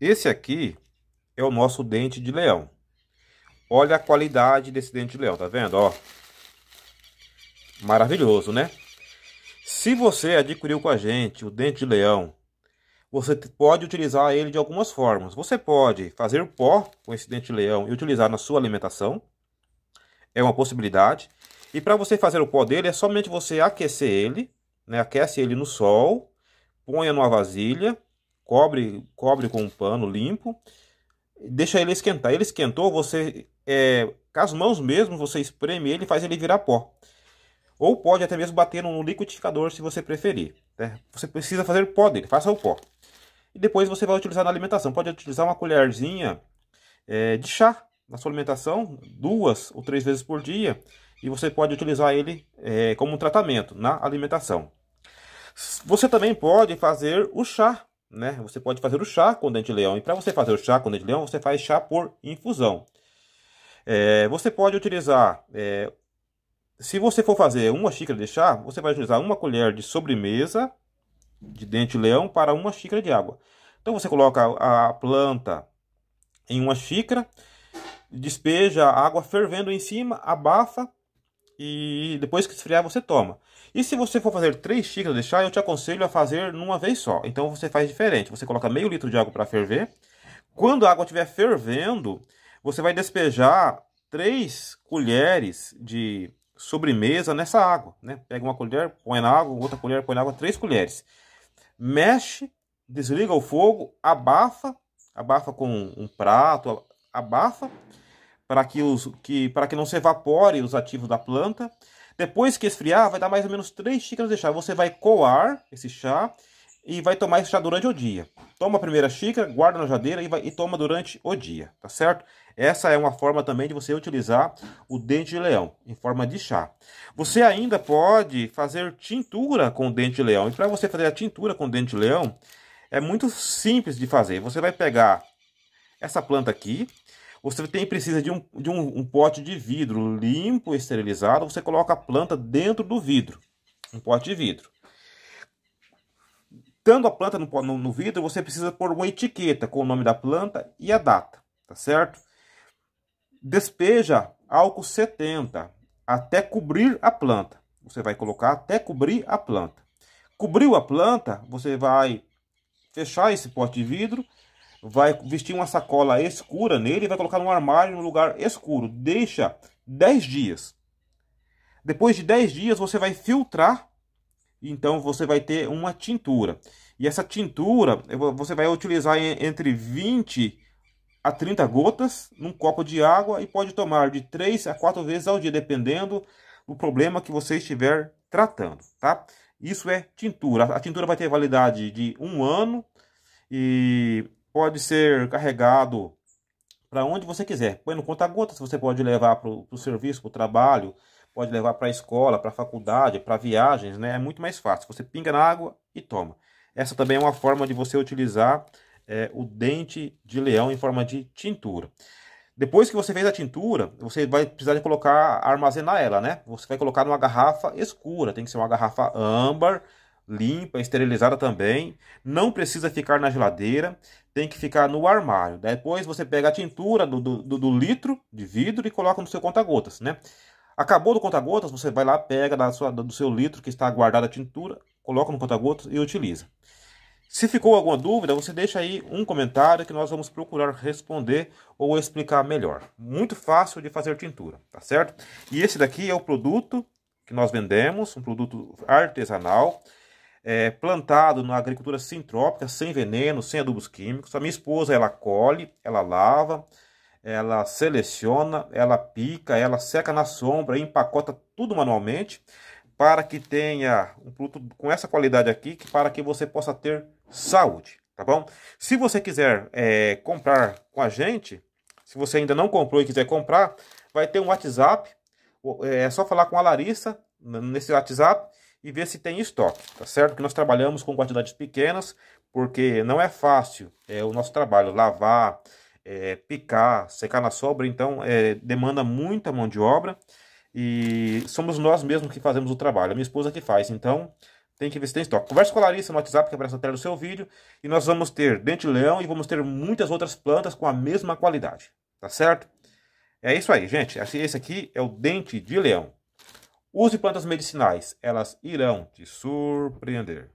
Esse aqui é o nosso dente de leão. Olha a qualidade desse dente de leão, tá vendo? Ó, maravilhoso, né? Se você adquiriu com a gente o dente de leão, você pode utilizar ele de algumas formas. Você pode fazer o pó com esse dente de leão e utilizar na sua alimentação. É uma possibilidade. E para você fazer o pó dele, é somente você aquecer ele, né? aquece ele no sol, ponha numa vasilha cobre, cobre com um pano limpo, deixa ele esquentar. Ele esquentou, você é, com as mãos mesmo, você espreme ele e faz ele virar pó. Ou pode até mesmo bater no liquidificador se você preferir. Né? Você precisa fazer pó dele, faça o pó. E depois você vai utilizar na alimentação. Pode utilizar uma colherzinha é, de chá na sua alimentação, duas ou três vezes por dia. E você pode utilizar ele é, como um tratamento na alimentação. Você também pode fazer o chá né? Você pode fazer o chá com dente de leão. E para você fazer o chá com dente de leão, você faz chá por infusão. É, você pode utilizar, é, se você for fazer uma xícara de chá, você vai utilizar uma colher de sobremesa de dente de leão para uma xícara de água. Então você coloca a planta em uma xícara, despeja água fervendo em cima, abafa e depois que esfriar você toma. E se você for fazer três xícaras de chá, eu te aconselho a fazer numa vez só. Então você faz diferente. Você coloca meio litro de água para ferver. Quando a água estiver fervendo, você vai despejar três colheres de sobremesa nessa água. Né? Pega uma colher, põe na água, outra colher, põe na água, três colheres. Mexe, desliga o fogo, abafa, abafa com um prato, abafa para que, os, que, para que não se evapore os ativos da planta. Depois que esfriar, vai dar mais ou menos 3 xícaras de chá. Você vai coar esse chá e vai tomar esse chá durante o dia. Toma a primeira xícara, guarda na jadeira e, vai, e toma durante o dia, tá certo? Essa é uma forma também de você utilizar o dente de leão em forma de chá. Você ainda pode fazer tintura com o dente de leão. E para você fazer a tintura com o dente de leão, é muito simples de fazer. Você vai pegar essa planta aqui, você tem, precisa de, um, de um, um pote de vidro limpo, esterilizado. Você coloca a planta dentro do vidro. Um pote de vidro. Tendo a planta no, no, no vidro, você precisa pôr uma etiqueta com o nome da planta e a data. Tá certo? Despeja álcool 70 até cobrir a planta. Você vai colocar até cobrir a planta. Cobriu a planta, você vai fechar esse pote de vidro vai vestir uma sacola escura nele e vai colocar num armário num lugar escuro. Deixa 10 dias. Depois de 10 dias você vai filtrar, então você vai ter uma tintura. E essa tintura eh, você vai utilizar entre 20 a 30 gotas num copo de água e pode tomar de 3 a 4 vezes ao dia, dependendo do problema que você estiver tratando, tá? Isso é tintura. A tintura vai ter validade de um ano e pode ser carregado para onde você quiser. Põe no conta-gotas, você pode levar para o serviço, para o trabalho, pode levar para a escola, para a faculdade, para viagens, né? É muito mais fácil. Você pinga na água e toma. Essa também é uma forma de você utilizar é, o dente de leão em forma de tintura. Depois que você fez a tintura, você vai precisar de colocar, armazenar ela, né? Você vai colocar numa garrafa escura, tem que ser uma garrafa âmbar, limpa, esterilizada também. Não precisa ficar na geladeira, tem que ficar no armário. Depois você pega a tintura do, do, do litro de vidro e coloca no seu conta-gotas, né? Acabou do conta-gotas, você vai lá, pega da sua, do seu litro que está guardada a tintura, coloca no conta-gotas e utiliza. Se ficou alguma dúvida, você deixa aí um comentário que nós vamos procurar responder ou explicar melhor. Muito fácil de fazer tintura, tá certo? E esse daqui é o produto que nós vendemos, um produto artesanal é, plantado na agricultura sintrópica, sem veneno, sem adubos químicos. A minha esposa, ela colhe, ela lava, ela seleciona, ela pica, ela seca na sombra, empacota tudo manualmente para que tenha um produto com essa qualidade aqui, que para que você possa ter saúde, tá bom? Se você quiser é, comprar com a gente, se você ainda não comprou e quiser comprar, vai ter um WhatsApp, é, é só falar com a Larissa nesse WhatsApp e ver se tem estoque, tá certo? Que nós trabalhamos com quantidades pequenas, porque não é fácil é, o nosso trabalho lavar, é, picar, secar na sobra, então é, demanda muita mão de obra e somos nós mesmos que fazemos o trabalho, a minha esposa que faz, então tem que ver se tem estoque. Converse com a Larissa no WhatsApp, que aparece na tela do seu vídeo, e nós vamos ter dente-leão e vamos ter muitas outras plantas com a mesma qualidade, tá certo? É isso aí, gente. Esse aqui é o dente de leão. Use plantas medicinais, elas irão te surpreender.